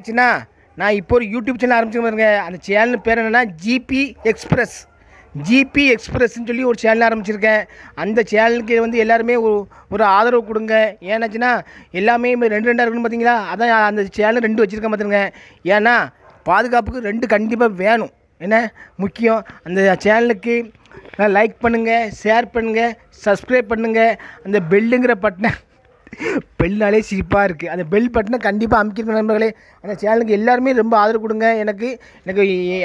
ஆச்சுன்னா நான் இப்போ ஒரு யூடியூப் சேனல் ஆரம்பிச்சு பாருங்க அந்த சேனல் பேர் என்னென்னா ஜிபி எக்ஸ்பிரஸ் ஜிபி எக்ஸ்பிரஸ்ன்னு சொல்லி ஒரு சேனல் ஆரம்பிச்சிருக்கேன் அந்த சேனலுக்கு வந்து எல்லாருமே ஒரு ஒரு ஆதரவு கொடுங்க ஏன்னாச்சுன்னா எல்லாமே ரெண்டு ரெண்டாக இருக்குன்னு பார்த்தீங்களா அதான் அந்த சேனல் ரெண்டு வச்சுருக்கேன் பார்த்துருங்க ஏன்னா பாதுகாப்புக்கு ரெண்டு கண்டிப்பாக வேணும் என்ன முக்கியம் அந்த சேனலுக்கு லைக் பண்ணுங்கள் ஷேர் பண்ணுங்கள் சப்ஸ்கிரைப் பண்ணுங்கள் அந்த பெல்லுங்கிற பட்டனை பெல்னாலே சிரிப்பாக இருக்குது அந்த பெல் பட்டனை கண்டிப்பாக அமைக்கிற நண்பர்களே அந்த சேனலுக்கு எல்லாருமே ரொம்ப ஆதரவு கொடுங்க எனக்கு எனக்கு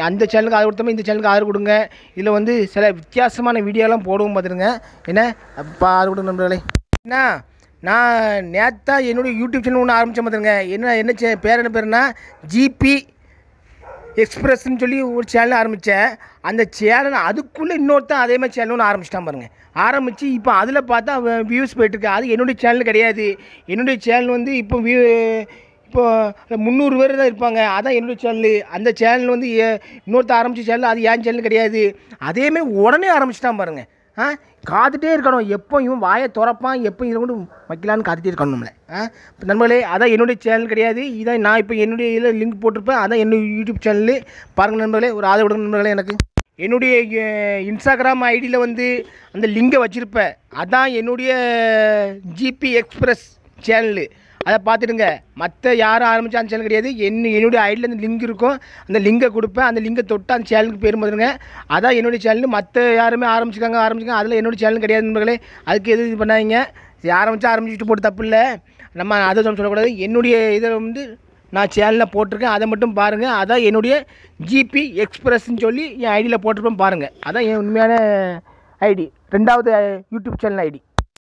அந்த சேனலுக்கு ஆதரவு கொடுத்தாமல் இந்த சேனலுக்கு ஆதரவு கொடுங்க இதில் வந்து சில வித்தியாசமான வீடியோலாம் போடவும் பார்த்துருங்க என்ன அப்போ ஆதரவு கொடுங்க நண்பர்களே என்ன நான் நேற்றா என்னுடைய யூடியூப் சேனல் ஒன்று ஆரம்பித்த பார்த்துருங்க என்ன என்ன பேர் என்ன பேருன்னா ஜிபி எக்ஸ்பிரஸ்ன்னு சொல்லி ஒரு சேனல் ஆரம்பித்தேன் அந்த சேனல் அதுக்குள்ளே இன்னொருத்தன் அதே மாதிரி சேனல் ஒன்று ஆரம்பிச்சிட்டான் பாருங்கள் ஆரம்பித்து இப்போ அதில் பார்த்தா வியூஸ் போயிட்டுருக்கு அது என்னுடைய சேனல் கிடையாது என்னுடைய சேனல் வந்து இப்போ வியூ இப்போது முந்நூறு பேர் தான் இருப்பாங்க அதான் என்னுடைய சேனல் அந்த சேனல் வந்து இன்னொருத்த ஆரம்பித்த சேனல் அது ஏன் சேனல் கிடையாது அதேமாரி உடனே ஆரம்பிச்சிட்டான் பாருங்கள் ஆ காத்துட்டே இருக்கணும் எப்போ இவன் வாயை திறப்பான் எப்போ இதை கொண்டு வைக்கலான்னு காத்துட்டே இருக்கணும் நம்மளை ஆ நண்பர்களே அதான் என்னுடைய சேனல் கிடையாது இதான் நான் இப்போ என்னுடைய இதில் லிங்க் போட்டிருப்பேன் அதான் என்னுடைய யூடியூப் சேனலு பாருங்கள் நண்பர்களே ஒரு ஆதரவு நண்பர்களே எனக்கு என்னுடைய இன்ஸ்டாகிராம் ஐடியில் வந்து அந்த லிங்கை வச்சுருப்பேன் அதான் என்னுடைய ஜிபி எக்ஸ்பிரஸ் சேனலு அதை பார்த்துடுங்க மற்ற யாரும் ஆரம்பித்தா அந்த சேனல் கிடையாது என்ன என்னுடைய ஐடியில் அந்த லிங்க் இருக்கும் அந்த லிங்கை கொடுப்பேன் அந்த லிங்கை தொட்டு அந்த சேனலுக்கு பேர் வந்துடுங்க அதான் என்னுடைய சேனல் மற்ற யாருமே ஆரம்பிச்சிக்காங்க ஆரம்பிச்சுக்காங்க அதில் என்னுடைய சேனல் கிடையாது நண்பர்களே அதுக்கு எது இது பண்ணாதீங்க ஆரம்பித்தா ஆரம்பிச்சுட்டு போட்டு தப்பு இல்லை நம்ம அதை சொல்லக்கூடாது என்னுடைய இதில் வந்து நான் சேனலில் போட்டிருக்கேன் அதை மட்டும் பாருங்கள் அதான் என்னுடைய ஜிபி எக்ஸ்பிரஸ்ன்னு சொல்லி என் ஐடியில் போட்டிருப்பேன் பாருங்கள் அதான் என் உண்மையான ஐடி ரெண்டாவது யூடியூப் சேனல் ஐடி